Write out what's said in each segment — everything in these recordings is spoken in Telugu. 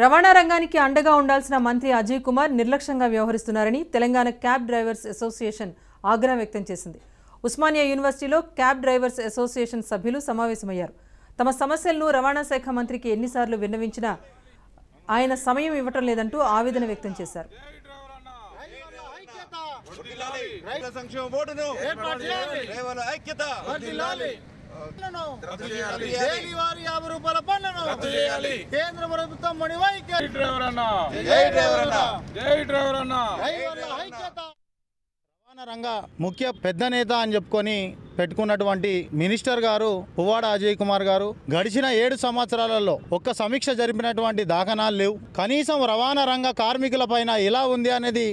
రవాణా రంగానికి అండగా ఉండాల్సిన మంత్రి అజయ్ కుమార్ నిర్లక్ష్యంగా వ్యవహరిస్తున్నారని తెలంగాణ క్యాబ్ డ్రైవర్స్ అసోసియేషన్ ఆగ్రహం వ్యక్తం చేసింది ఉస్మానియా యూనివర్సిటీలో క్యాబ్ డ్రైవర్స్ అసోసియేషన్ సభ్యులు సమావేశమయ్యారు తమ సమస్యలను రవాణా శాఖ మంత్రికి ఎన్నిసార్లు విన్నవించినా ఆయన సమయం ఇవ్వటం లేదంటూ ఆవేదన వ్యక్తం చేశారు ఐక్యత కేంద్ర ప్రభుత్వం డ్రైవర్ అన్న జై డ్రైవర్ అన్న జై డ్రైవర్ అన్న ముఖ్య పెద్ద నేత అని చెప్పుకొని పెట్టుకున్నటువంటి మినిస్టర్ గారు పువ్వాడ అజయ్ కుమార్ గారు గడిచిన ఏడు సంవత్సరాలలో ఒక్క సమీక్ష జరిపినటువంటి దాఖనాలు లేవు కనీసం రవాణా రంగ కార్మికుల పైన ఎలా ఉంది అనేది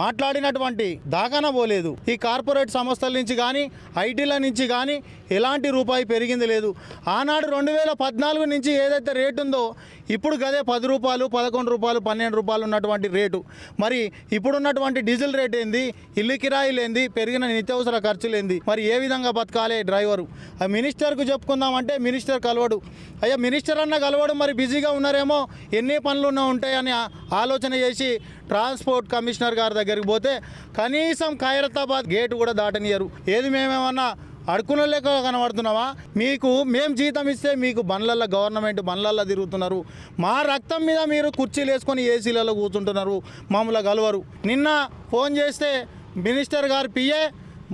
మాట్లాడినటువంటి దాకాన పోలేదు ఈ కార్పొరేట్ సంస్థల నుంచి కానీ ఐటీల నుంచి కానీ ఎలాంటి రూపాయి పెరిగింది లేదు ఆనాడు రెండు వేల పద్నాలుగు నుంచి ఏదైతే రేటు ఉందో ఇప్పుడు గదే పది రూపాయలు పదకొండు రూపాయలు పన్నెండు రూపాయలు ఉన్నటువంటి రేటు మరి ఇప్పుడున్నటువంటి డీజిల్ రేట్ ఏంది ఇల్లు కిరాయిలు ఏంది పెరిగిన నిత్యావసర ఖర్చులు ఏంది మరి ఏ విధంగా బతకాలి డ్రైవరు ఆ మినిస్టర్కు చెప్పుకుందామంటే మినిస్టర్ కలవడు అయ్యా మినిస్టర్ అన్న కలవడు మరి బిజీగా ఉన్నారేమో ఎన్ని పనులు ఉన్నా ఉంటాయని ఆలోచన చేసి ట్రాన్స్పోర్ట్ కమిషనర్ గారి దగ్గరికి పోతే కనీసం ఖైరతాబాద్ గేటు కూడా దాటనియరు ఏది మేమేమన్నా అడుకున్న లేక కనబడుతున్నావా మీకు మేము జీతం ఇస్తే మీకు బండ్ల గవర్నమెంట్ బండ్లల్లో తిరుగుతున్నారు మా రక్తం మీద మీరు కుర్చీలు వేసుకొని ఏసీలలో కూర్చుంటున్నారు మామూలుగా కలవరు నిన్న ఫోన్ చేస్తే మినిస్టర్ గారు పిఏ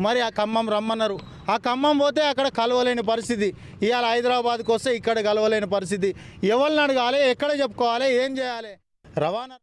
మరి ఆ ఖమ్మం రమ్మన్నారు ఆ ఖమ్మం పోతే అక్కడ కలవలేని పరిస్థితి ఇవాళ హైదరాబాద్కి వస్తే ఇక్కడ కలవలేని పరిస్థితి ఎవరిని అడగాలి ఎక్కడ చెప్పుకోవాలి ఏం చేయాలి రవాణా